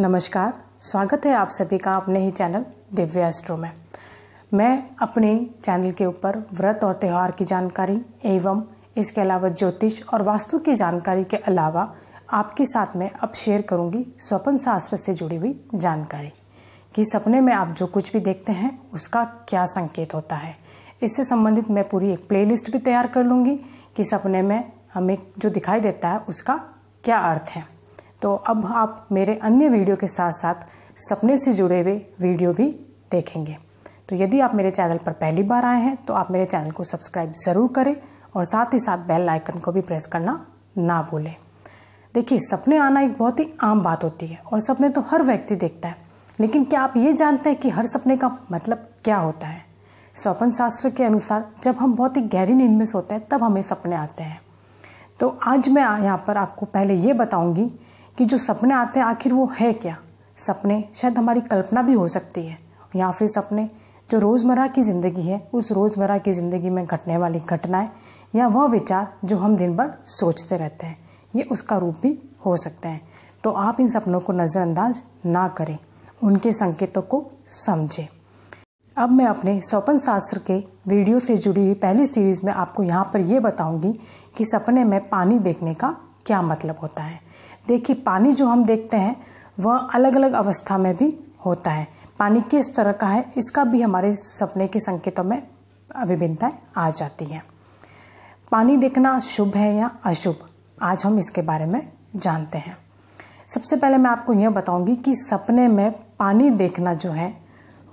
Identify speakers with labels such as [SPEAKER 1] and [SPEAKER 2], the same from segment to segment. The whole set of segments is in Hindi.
[SPEAKER 1] नमस्कार स्वागत है आप सभी का अपने ही चैनल दिव्य एस्ट्रो में मैं अपने चैनल के ऊपर व्रत और त्यौहार की जानकारी एवं इसके अलावा ज्योतिष और वास्तु की जानकारी के अलावा आपके साथ में अब शेयर करूंगी स्वपन शास्त्र से जुड़ी हुई जानकारी कि सपने में आप जो कुछ भी देखते हैं उसका क्या संकेत होता है इससे संबंधित मैं पूरी एक प्लेलिस्ट भी तैयार कर लूँगी कि सपने में हमें जो दिखाई देता है उसका क्या अर्थ है तो अब आप मेरे अन्य वीडियो के साथ साथ सपने से जुड़े हुए वीडियो भी देखेंगे तो यदि आप मेरे चैनल पर पहली बार आए हैं तो आप मेरे चैनल को सब्सक्राइब ज़रूर करें और साथ ही साथ बेल आइकन को भी प्रेस करना ना भूलें देखिए सपने आना एक बहुत ही आम बात होती है और सपने तो हर व्यक्ति देखता है लेकिन क्या आप ये जानते हैं कि हर सपने का मतलब क्या होता है स्वपन शास्त्र के अनुसार जब हम बहुत ही गहरी नींद में सोते हैं तब हमें सपने आते हैं तो आज मैं यहाँ पर आपको पहले ये बताऊंगी कि जो सपने आते हैं आखिर वो है क्या सपने शायद हमारी कल्पना भी हो सकती है या फिर सपने जो रोज़मर्रा की ज़िंदगी है उस रोज़मर्रा की ज़िंदगी में घटने वाली घटनाएं या वह विचार जो हम दिन भर सोचते रहते हैं ये उसका रूप भी हो सकते हैं तो आप इन सपनों को नज़रअंदाज ना करें उनके संकेतों को समझें अब मैं अपने स्वपन शास्त्र के वीडियो से जुड़ी हुई पहली सीरीज़ में आपको यहाँ पर यह बताऊँगी कि सपने में पानी देखने का क्या मतलब होता है देखिए पानी जो हम देखते हैं वह अलग अलग अवस्था में भी होता है पानी किस तरह का है इसका भी हमारे सपने के संकेतों में अभिभिन्नताएँ आ जाती हैं पानी देखना शुभ है या अशुभ आज हम इसके बारे में जानते हैं सबसे पहले मैं आपको यह बताऊंगी कि सपने में पानी देखना जो है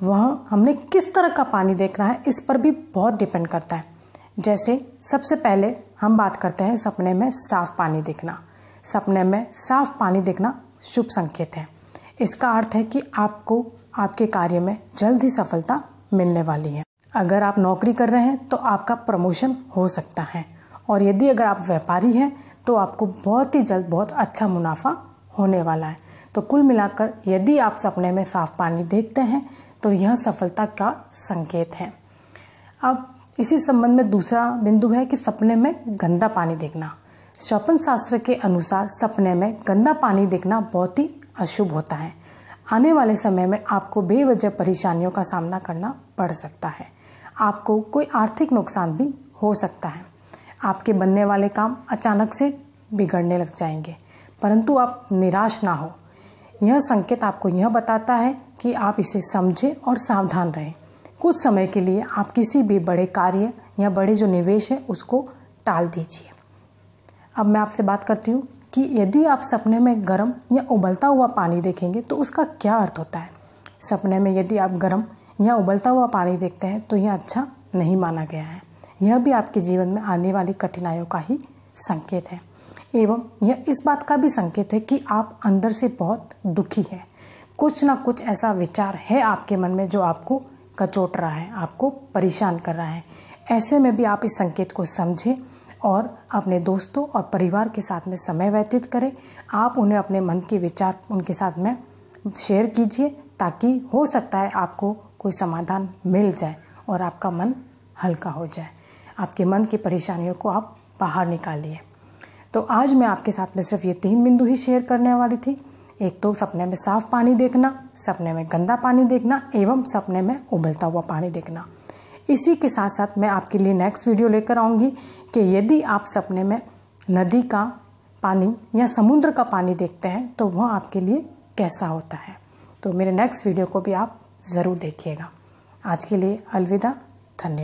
[SPEAKER 1] वह हमने किस तरह का पानी देखना है इस पर भी बहुत डिपेंड करता है जैसे सबसे पहले हम बात करते हैं सपने में साफ पानी देखना सपने में साफ पानी देखना शुभ संकेत है इसका अर्थ है कि आपको आपके कार्य में जल्द ही सफलता मिलने वाली है अगर आप नौकरी कर रहे हैं तो आपका प्रमोशन हो सकता है और यदि अगर आप व्यापारी हैं तो आपको बहुत ही जल्द बहुत अच्छा मुनाफा होने वाला है तो कुल मिलाकर यदि आप सपने में साफ पानी देखते हैं तो यह सफलता का संकेत है अब इसी संबंध में दूसरा बिंदु है कि सपने में गंदा पानी देखना स्वपन शास्त्र के अनुसार सपने में गंदा पानी देखना बहुत ही अशुभ होता है आने वाले समय में आपको बेवजह परेशानियों का सामना करना पड़ सकता है आपको कोई आर्थिक नुकसान भी हो सकता है आपके बनने वाले काम अचानक से बिगड़ने लग जाएंगे परंतु आप निराश ना हो यह संकेत आपको यह बताता है कि आप इसे समझें और सावधान रहें कुछ समय के लिए आप किसी भी बड़े कार्य या बड़े जो निवेश है उसको टाल दीजिए अब मैं आपसे बात करती हूँ कि यदि आप सपने में गर्म या उबलता हुआ पानी देखेंगे तो उसका क्या अर्थ होता है सपने में यदि आप गर्म या उबलता हुआ पानी देखते हैं तो यह अच्छा नहीं माना गया है यह भी आपके जीवन में आने वाली कठिनाइयों का ही संकेत है एवं यह इस बात का भी संकेत है कि आप अंदर से बहुत दुखी हैं कुछ ना कुछ ऐसा विचार है आपके मन में जो आपको कचोट रहा है आपको परेशान कर रहा है ऐसे में भी आप इस संकेत को समझें और अपने दोस्तों और परिवार के साथ में समय व्यतीत करें आप उन्हें अपने मन के विचार उनके साथ में शेयर कीजिए ताकि हो सकता है आपको कोई समाधान मिल जाए और आपका मन हल्का हो जाए आपके मन की परेशानियों को आप बाहर निकालिए तो आज मैं आपके साथ में सिर्फ ये तीन बिंदु ही शेयर करने वाली थी एक तो सपने में साफ पानी देखना सपने में गंदा पानी देखना एवं सपने में उबलता हुआ पानी देखना इसी के साथ साथ मैं आपके लिए नेक्स्ट वीडियो लेकर आऊँगी कि यदि आप सपने में नदी का पानी या समुद्र का पानी देखते हैं तो वह आपके लिए कैसा होता है तो मेरे नेक्स्ट वीडियो को भी आप ज़रूर देखिएगा आज के लिए अलविदा धन्यवाद